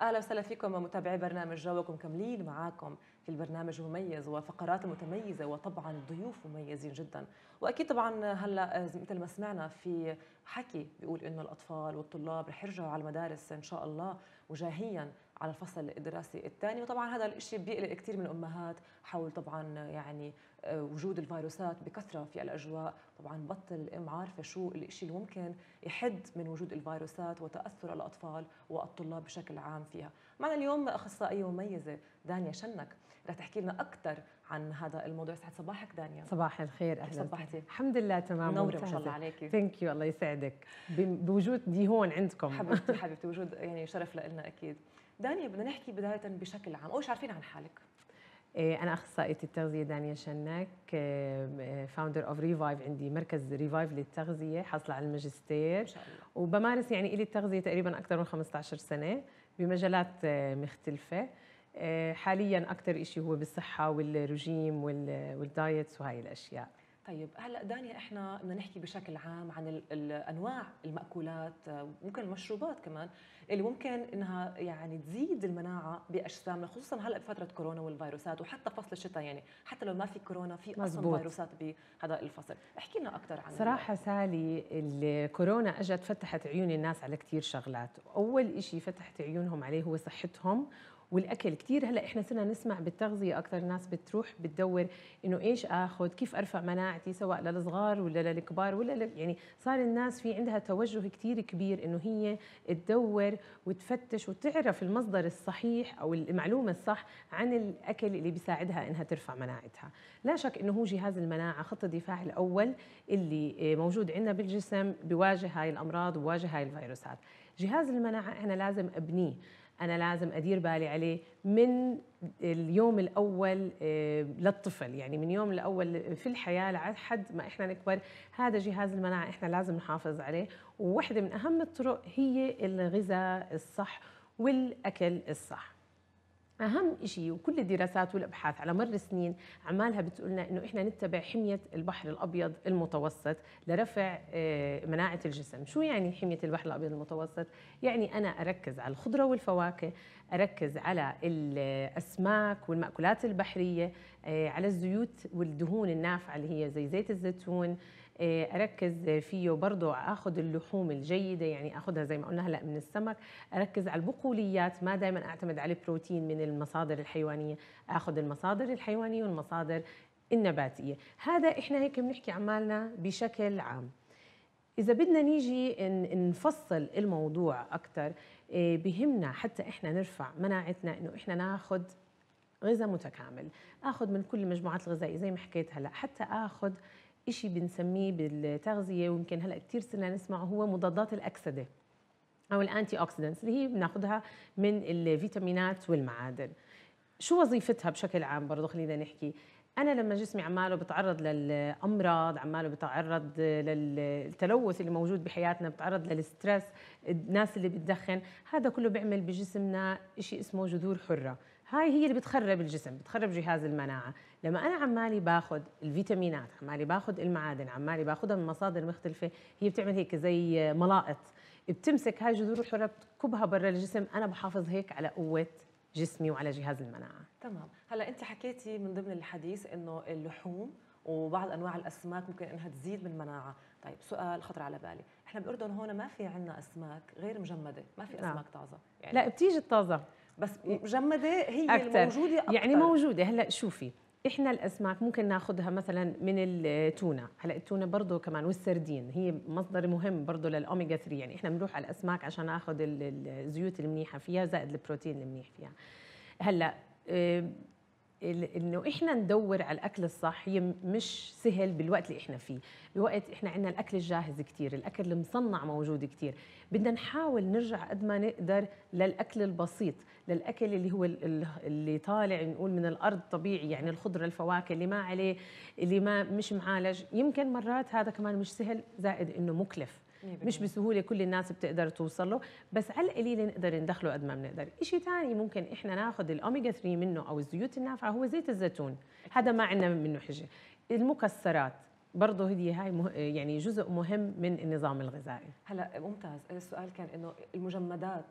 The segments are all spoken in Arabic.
اهلا وسهلا فيكم متابعي برنامج جوكم كاملين معاكم في البرنامج المميز وفقرات متميزه وطبعا ضيوف مميزين جدا واكيد طبعا هلا مثل ما سمعنا في حكي بيقول انه الاطفال والطلاب رح يرجعوا على المدارس ان شاء الله وجاهيا على الفصل الدراسي الثاني وطبعا هذا الشيء بيقلق كثير من الامهات حول طبعا يعني آه، وجود الفيروسات بكثره في الاجواء طبعا بطل الام عارفه شو الشيء اللي ممكن يحد من وجود الفيروسات وتاثر الاطفال والطلاب بشكل عام فيها معنا اليوم اخصائيه مميزه دانيا شنك رح تحكي لنا اكثر عن هذا الموضوع يسعد صباحك دانيا صباح الخير اهلا صباحتي الحمد لله تمام منورة ما شاء الله عليك ثانك يو الله يسعدك بوجود دي هون عندكم حبيبتي حبيبتي وجود يعني شرف لنا اكيد دانيا بدنا نحكي بدايه بشكل عام اول شيء عارفين عن حالك إيه، أنا أخصائية التغذية دانيا شناك فاوندر أوف ريفايف عندي مركز ريفايف للتغذية حاصلة على الماجستير شاء الله. وبمارس يعني إلي التغذية تقريبا أكثر من 15 سنة بمجالات إيه، مختلفة آه، حاليا اكثر شيء هو بالصحه والرجيم والدايتس وهي الاشياء طيب هلا دانيا احنا بدنا نحكي بشكل عام عن انواع الماكولات آه، ممكن المشروبات كمان اللي ممكن انها يعني تزيد المناعه باجسامنا خصوصا هلا بفتره كورونا والفيروسات وحتى فصل الشتاء يعني حتى لو ما في كورونا في اصلا فيروسات بهذا الفصل احكي لنا اكثر عن صراحه سالي الكورونا اجت فتحت عيون الناس على كثير شغلات اول شيء فتحت عيونهم عليه هو صحتهم والاكل كثير هلا احنا صرنا نسمع بالتغذيه اكثر ناس بتروح بتدور انه ايش اخذ كيف ارفع مناعتي سواء للصغار ولا للكبار ولا ل... يعني صار الناس في عندها توجه كثير كبير انه هي تدور وتفتش وتعرف المصدر الصحيح او المعلومه الصح عن الاكل اللي بيساعدها انها ترفع مناعتها لا شك انه هو جهاز المناعه خط الدفاع الاول اللي موجود عندنا بالجسم بيواجه هاي الامراض وبواجه هاي الفيروسات جهاز المناعه انا لازم ابنيه انا لازم ادير بالي عليه من اليوم الاول آه، للطفل يعني من يوم الاول في الحياه لحد ما احنا نكبر هذا جهاز المناعه احنا لازم نحافظ عليه وواحده من اهم الطرق هي الغذاء الصح والاكل الصح اهم شيء وكل الدراسات والابحاث على مر السنين عمالها بتقولنا انه احنا نتبع حميه البحر الابيض المتوسط لرفع آه، مناعه الجسم شو يعني حميه البحر الابيض المتوسط يعني انا اركز على الخضره والفواكه اركز على الاسماك والمأكولات البحريه آه، على الزيوت والدهون النافعه اللي هي زي زيت الزيتون آه، اركز فيه برضه اخذ اللحوم الجيده يعني اخذها زي ما قلنا هلا من السمك اركز على البقوليات ما دائما اعتمد على البروتين من المصادر الحيوانيه اخذ المصادر الحيوانيه والمصادر النباتيه هذا احنا هيك بنحكي عمالنا بشكل عام اذا بدنا نيجي نفصل الموضوع اكثر إيه، بهمنا حتى احنا نرفع مناعتنا انه احنا ناخذ غذاء متكامل اخذ من كل المجموعات الغذائيه زي ما حكيت هلا حتى اخذ شيء بنسميه بالتغذيه ويمكن هلا كثير صرنا نسمعه هو مضادات الاكسده او الانتي اوكسيدنتس اللي هي بناخذها من الفيتامينات والمعادن شو وظيفتها بشكل عام برضه خلينا نحكي انا لما جسمي عماله بتعرض للامراض عماله بتعرض للتلوث اللي موجود بحياتنا بتعرض للستريس الناس اللي بتدخن هذا كله بيعمل بجسمنا شيء اسمه جذور حره هاي هي اللي بتخرب الجسم بتخرب جهاز المناعه لما انا عمالي باخذ الفيتامينات عمالي باخذ المعادن عمالي باخذها من مصادر مختلفه هي بتعمل هيك زي ملائط بتمسك هاي الجذور الحره بتكبها برا الجسم انا بحافظ هيك على قوه جسمي وعلى جهاز المناعه تمام هلا انت حكيتي من ضمن الحديث انه اللحوم وبعض انواع الاسماك ممكن انها تزيد من المناعه طيب سؤال خطر على بالي احنا بالاردن هون ما في عندنا اسماك غير مجمده ما في نعم. اسماك لا. طازه يعني لا بتيجي الطازه بس مجمده هي أكتر. الموجوده أكتر. يعني موجوده هلا شوفي احنا الاسماك ممكن ناخذها مثلا من التونه هلا التونه برضه كمان والسردين هي مصدر مهم برضه للاوميجا 3 يعني احنا بنروح على الاسماك عشان ناخذ الزيوت المنيحه فيها زائد البروتين المنيح فيها هلا آه، انه احنا ندور على الاكل الصح مش سهل بالوقت اللي احنا فيه بوقت احنا عندنا الاكل الجاهز كثير الاكل المصنع موجود كثير بدنا نحاول نرجع قد ما نقدر للاكل البسيط للاكل اللي هو اللي طالع نقول من الارض طبيعي يعني الخضره الفواكه اللي ما عليه اللي ما مش معالج يمكن مرات هذا كمان مش سهل زائد انه مكلف إيه مش بسهوله كل الناس بتقدر توصل له بس على القليل نقدر ندخله قد ما بنقدر شيء ثاني ممكن احنا ناخذ الاوميجا 3 منه او الزيوت النافعه هو زيت الزيتون هذا ما عندنا منه حجه المكسرات برضه هي هاي مه... يعني جزء مهم من النظام الغذائي هلا ممتاز السؤال كان انه المجمدات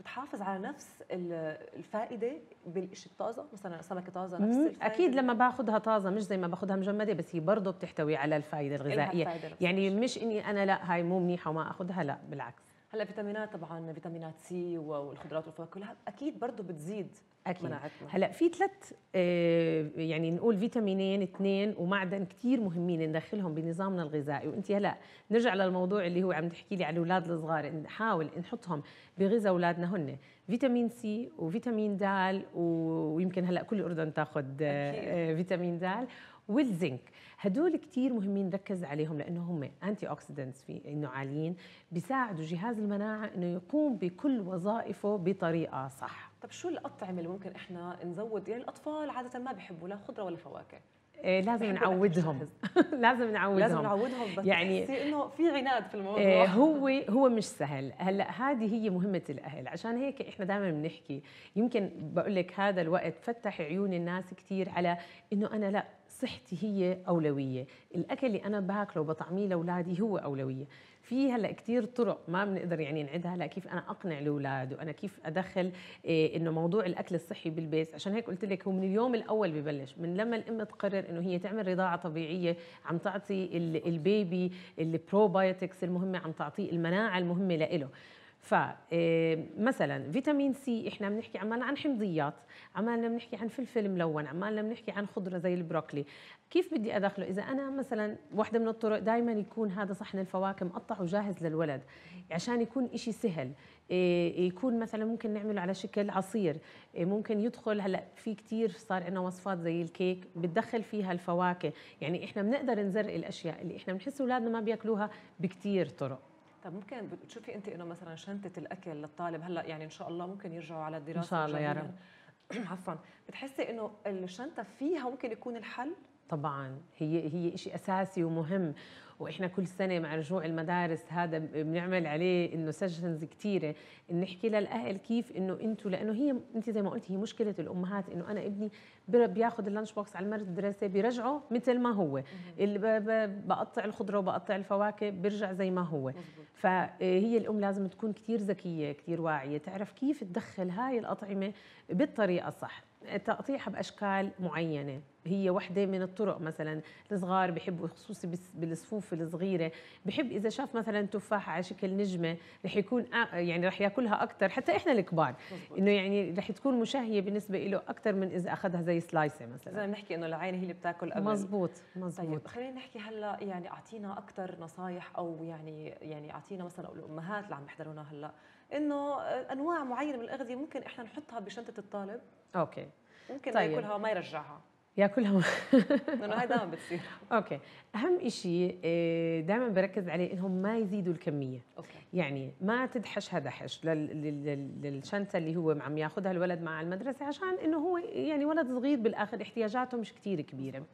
بتحافظ على نفس الفائده بالشيء الطازه مثلا سمكه طازه نفس الفائدة. اكيد لما باخذها طازه مش زي ما باخذها مجمده بس هي برضه بتحتوي على الفائده الغذائيه يعني مش اني انا لا هاي مو منيحه وما اخذها لا بالعكس هلا فيتامينات طبعا فيتامينات سي والخضروات والفواكه كلها اكيد برضه بتزيد أكيد. مناعتنا هلا في ثلاث آه، يعني نقول فيتامينين اثنين ومعدن كثير مهمين ندخلهم بنظامنا الغذائي وانت هلا نرجع للموضوع اللي هو عم تحكي لي على الاولاد الصغار نحاول نحطهم بغذاء اولادنا هن فيتامين سي وفيتامين د ويمكن هلا كل الاردن تاخذ آه، آه، فيتامين د والزنك هدول كتير مهمين نركز عليهم لانه هم انتي اوكسيدنتس في انه عاليين بيساعدوا جهاز المناعه انه يقوم بكل وظائفه بطريقه صح طب شو الاطعمه اللي ممكن احنا نزود يعني الاطفال عاده ما بيحبوا لا خضره ولا فواكه إيه لازم نعودهم لازم نعودهم لازم نعودهم بس يعني انه في عناد في الموضوع إيه هو هو مش سهل هلا هذه هي مهمه الاهل عشان هيك احنا دائما بنحكي يمكن بقول لك هذا الوقت فتح عيون الناس كثير على انه انا لا صحتي هي أولوية الأكل اللي أنا باكله وبطعميه لأولادي هو أولوية في هلا كثير طرق ما بنقدر يعني نعدها هلا كيف انا اقنع الاولاد وانا كيف ادخل إيه انه موضوع الاكل الصحي بالبيت عشان هيك قلت لك هو من اليوم الاول ببلش من لما الام تقرر انه هي تعمل رضاعه طبيعيه عم تعطي البيبي البروبايوتكس المهمه عم تعطيه المناعه المهمه لإله فمثلا آه، فيتامين سي احنا بنحكي عمالنا عن حمضيات عمالنا بنحكي عن فلفل ملون عمالنا بنحكي عن خضره زي البروكلي كيف بدي ادخله اذا انا مثلا واحده من الطرق دائما يكون هذا صحن الفواكه مقطع وجاهز للولد عشان يكون إشي سهل آه، يكون مثلا ممكن نعمله على شكل عصير آه، ممكن يدخل هلا في كثير صار عندنا وصفات زي الكيك بتدخل فيها الفواكه يعني احنا بنقدر نزرق الاشياء اللي احنا بنحس اولادنا ما بياكلوها بكثير طرق طب ممكن بتشوفي انت انه مثلا شنطه الاكل للطالب هلا يعني ان شاء الله ممكن يرجعوا على الدراسه ان شاء الله يا رب عفوا بتحسي انه الشنطه فيها ممكن يكون الحل طبعا هي هي شيء اساسي ومهم واحنا كل سنه مع رجوع المدارس هذا بنعمل عليه انه سيشنز كثيره نحكي للاهل كيف انه انتم لانه هي انت زي ما قلتي هي مشكله الامهات انه انا ابني بياخذ اللانش بوكس على المدرسه بيرجعه مثل ما هو اللي بقطع الخضره وبقطع الفواكه بيرجع زي ما هو فهي إيه، الام لازم تكون كثير ذكيه كثير واعيه تعرف كيف تدخل هاي الاطعمه بالطريقه الصح تقطيعها باشكال معينه هي وحده من الطرق مثلا الصغار بحبوا خصوصي بالصفوف الصغيره بحب اذا شاف مثلا تفاحه على شكل نجمه رح يكون يعني رح ياكلها اكثر حتى احنا الكبار انه يعني رح تكون مشهيه بالنسبه له اكثر من اذا اخذها زي سلايسه مثلا ما بنحكي انه العين هي اللي بتاكل قبل مزبوط مزبوط طيب خلينا نحكي هلا يعني اعطينا اكثر نصايح او يعني يعني اعطينا مثلا الامهات اللي عم يحضرونا هلا انه انواع معينه من الاغذيه ممكن احنا نحطها بشنطه الطالب اوكي ممكن طيب. ياكلها وما يرجعها ياكلها لانه هاي دائما بتصير اوكي اهم شيء آه، دائما بركز عليه انهم ما يزيدوا الكميه أوكي. يعني ما تدحش حش للشنطه اللي هو عم ياخذها الولد مع المدرسه عشان انه هو يعني ولد صغير بالاخر احتياجاته مش كثير كبيره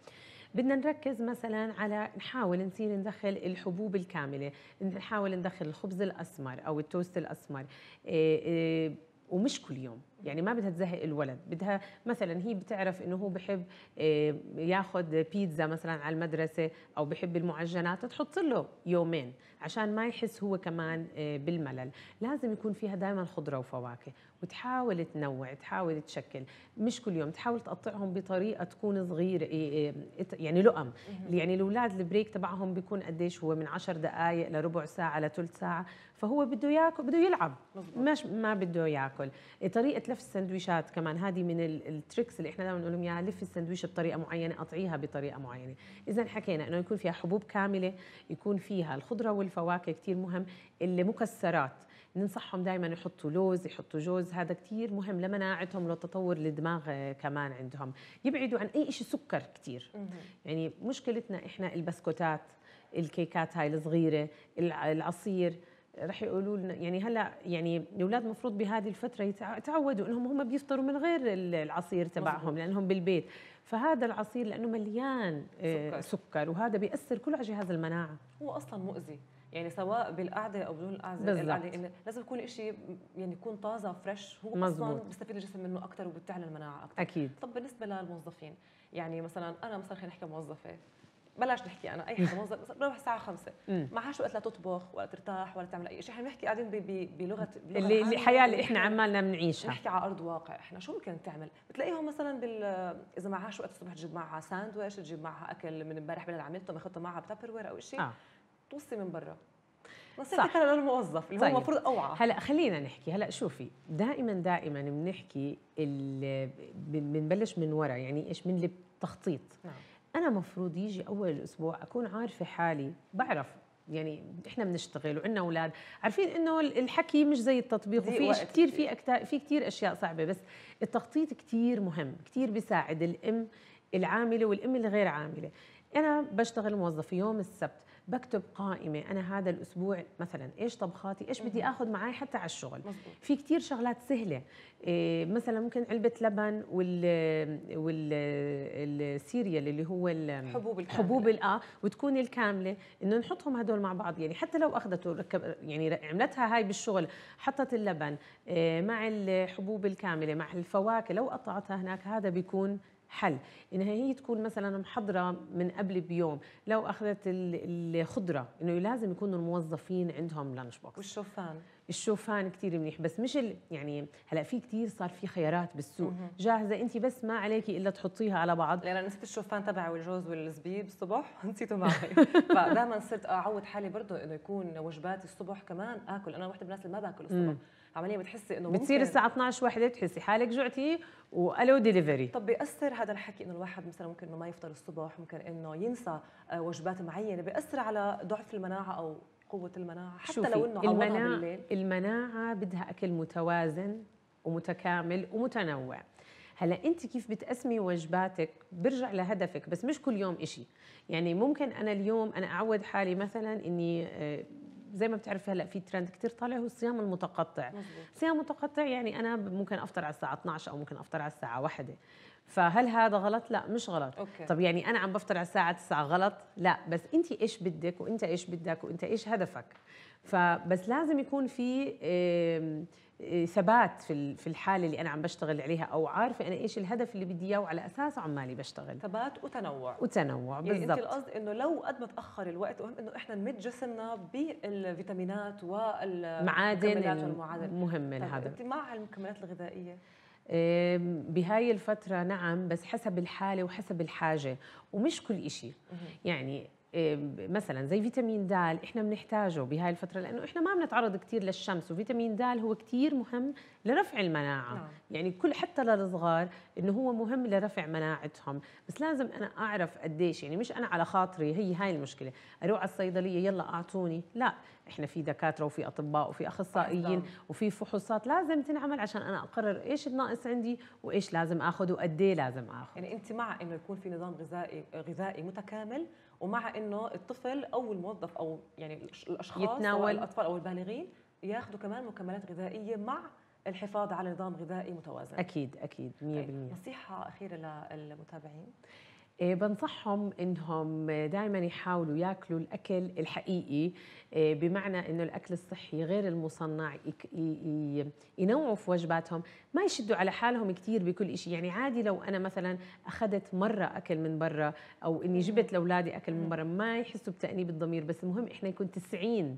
بدنا نركز مثلا على نحاول نصير ندخل الحبوب الكامله نحاول ندخل الخبز الاسمر او التوست الاسمر آه، آه، ومش كل يوم يعني ما بدها تزهق الولد بدها مثلا هي بتعرف انه هو بحب آه، ياخذ بيتزا مثلا على المدرسه او بحب المعجنات تحط له يومين عشان ما يحس هو كمان آه، بالملل لازم يكون فيها دائما خضره وفواكه وتحاول تنوع تحاول تشكل مش كل يوم تحاول تقطعهم بطريقه تكون صغيره إيه، إيه، يعني لقم يعني الاولاد البريك تبعهم بيكون قديش هو من 10 دقائق لربع ساعه لثلث ساعه فهو بده ياكل بده يلعب مش ما بده ياكل طريقه لف السندويشات كمان هذه من التريكس اللي احنا دائما بنقول لهم اياها لف السندويشه بطريقه معينه قطعيها بطريقه معينه اذا حكينا انه يكون فيها حبوب كامله يكون فيها الخضره والفواكه كثير مهم المكسرات ننصحهم دائما يحطوا لوز يحطوا جوز هذا كثير مهم لمناعتهم ولتطور الدماغ آه، كمان عندهم يبعدوا عن اي شيء سكر كثير يعني مشكلتنا احنا البسكوتات الكيكات هاي الصغيره العصير رح يقولوا لنا يعني هلا يعني الاولاد المفروض بهذه الفتره يتعودوا انهم هم بيفطروا من غير العصير تبعهم لانهم بالبيت فهذا العصير لانه مليان آه، سكر, سكر وهذا بياثر كله على جهاز المناعه هو اصلا مؤذي يعني سواء بالقعده او بدون الاعذره يعني بالظبط لازم يكون شيء يعني يكون طازه فريش هو مزبوط. اصلا بيستفيد الجسم منه اكثر وبتعلى المناعه اكثر اكيد طب بالنسبه للموظفين يعني مثلا انا مثلا خلينا نحكي موظفه بلاش نحكي انا اي حدا موظف بروح الساعه 5 ما معهاش وقت لا تطبخ ولا ترتاح ولا تعمل اي شيء احنا بنحكي قاعدين بلغه اللي الحياه اللي احنا عمالنا بنعيشها نحكي على ارض واقع احنا شو ممكن تعمل بتلاقيهم مثلا بال اذا معهاش وقت الصبح تجيب معها ساندويش تجيب معها اكل من امبارح بدل عملته ماخذته معها بتبر او شيء آه. توصي من برا نصيحتك هلا للموظف اللي هو طيب. هو المفروض اوعى هلا خلينا نحكي هلا شوفي دائما دائما بنحكي بنبلش من ورا يعني ايش من التخطيط نعم. انا مفروض يجي اول الاسبوع اكون عارفه حالي بعرف يعني احنا بنشتغل وعندنا اولاد عارفين انه الحكي مش زي التطبيق وفي كثير في في كثير اشياء صعبه بس التخطيط كثير مهم كثير بيساعد الام العامله والام الغير عامله انا بشتغل موظفه يوم السبت بكتب قائمه انا هذا الاسبوع مثلا ايش طبخاتي ايش بدي اخذ معي حتى على الشغل في كثير شغلات سهله إيه، مثلا ممكن علبه لبن وال والسيريال اللي هو الحبوب الكامله حبوب اه وتكون الكامله انه نحطهم هدول مع بعض يعني حتى لو اخذته ركب يعني عملتها هاي بالشغل حطت اللبن إيه، مع الحبوب الكامله مع الفواكه لو قطعتها هناك هذا بيكون حل انها هي تكون مثلا محضره من قبل بيوم لو اخذت الخضره انه لازم يكونوا الموظفين عندهم لانش بوكس والشوفان الشوفان كثير منيح بس مش ال... يعني هلا في كثير صار في خيارات بالسوق جاهزه انت بس ما عليك الا تحطيها على بعض لان نسيت الشوفان تبعي والجوز والزبيب الصبح نسيته معي فدائما صرت اعود حالي برضه انه يكون وجباتي الصبح كمان اكل انا وحده من الناس اللي ما باكل الصبح عمليا بتحسي انه بتصير الساعه 12 وحده تحسي حالك جوعتي والو ديليفري طب بياثر هذا الحكي انه الواحد مثلا ممكن انه ما يفطر الصبح ممكن انه ينسى آه، وجبات معينه بياثر على ضعف المناعه او قوه المناعه حتى شوفي لو انه المناعة بالليل المناعه بدها اكل متوازن ومتكامل ومتنوع هلا انت كيف بتقسمي وجباتك برجع لهدفك بس مش كل يوم إشي يعني ممكن انا اليوم انا اعود حالي مثلا اني آه، زي ما بتعرفي هلا في ترند كثير طالع هو الصيام المتقطع مزبوط. صيام متقطع يعني انا ممكن افطر على الساعه 12 او ممكن افطر على الساعه 1 فهل هذا غلط؟ لا مش غلط أوكي. طب يعني انا عم بفطر على الساعه 9 غلط؟ لا بس انت ايش بدك وانت ايش بدك وانت ايش هدفك؟ فبس لازم يكون في ثبات في في الحاله اللي انا عم بشتغل عليها او عارفه انا ايش الهدف اللي بدي اياه وعلى اساسه عمالي بشتغل ثبات وتنوع وتنوع بالضبط يعني انت القصد انه لو قد ما تاخر الوقت المهم انه احنا نمد جسمنا بالفيتامينات والمعادن والمعادن مهم طيب، هذا انت مع المكملات الغذائيه بهاي الفترة نعم بس حسب الحالة وحسب الحاجة ومش كل إشي يعني إيه، مثلا زي فيتامين د احنا بنحتاجه بهاي الفتره لانه احنا ما بنتعرض كثير للشمس وفيتامين د هو كثير مهم لرفع المناعه نعم. يعني كل حتى للصغار انه هو مهم لرفع مناعتهم بس لازم انا اعرف قديش يعني مش انا على خاطري هي هاي المشكله اروح على الصيدليه يلا اعطوني لا احنا في دكاتره وفي اطباء وفي اخصائيين وفي فحوصات لازم تنعمل عشان انا اقرر ايش الناقص عندي وايش لازم اخذ وقد إيه لازم اخذ يعني انت مع انه يكون في نظام غذائي غذائي متكامل ومع انه الطفل او الموظف او يعني الاشخاص يتناول الاطفال او البالغين ياخذوا كمان مكملات غذائيه مع الحفاظ على نظام غذائي متوازن اكيد اكيد 100% طيب، نصيحه اخيره للمتابعين إيه، بنصحهم انهم دائما يحاولوا ياكلوا الاكل الحقيقي إيه، بمعنى انه الاكل الصحي غير المصنع ينوعوا في وجباتهم ما يشدوا على حالهم كثير بكل شيء يعني عادي لو انا مثلا اخذت مره اكل من برا او اني جبت لاولادي اكل من برا ما يحسوا بتانيب الضمير بس المهم احنا يكون 90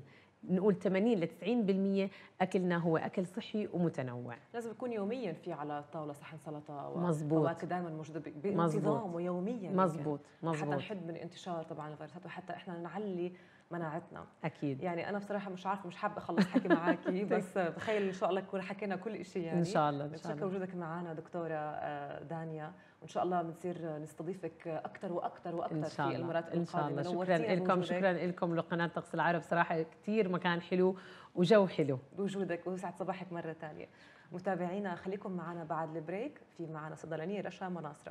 نقول 80 ل 90% اكلنا هو اكل صحي ومتنوع لازم يكون يوميا في على الطاوله صحن سلطه مزبوط فواكه دائما موجوده بانتظام ويوميا مزبوط مزبوط حتى نحد من انتشار طبعا الفيروسات وحتى احنا نعلي مناعتنا اكيد يعني انا بصراحه مش عارفه مش حابه اخلص حكي معاكي بس بخيل طيب. ان شاء الله نكون حكينا كل شيء يعني ان شاء الله ان شاء الله وجودك معنا دكتوره آه، دانيا وان شاء الله بنصير نستضيفك اكثر واكثر واكثر في المرات القادمه ان شاء الله شكرا لكم شكرا لكم لقناه طقس العرب صراحه كثير مكان حلو وجو حلو بوجودك وسعد صباحك مره ثانيه متابعينا خليكم معنا بعد البريك في معنا صدلانيه رشا مناصره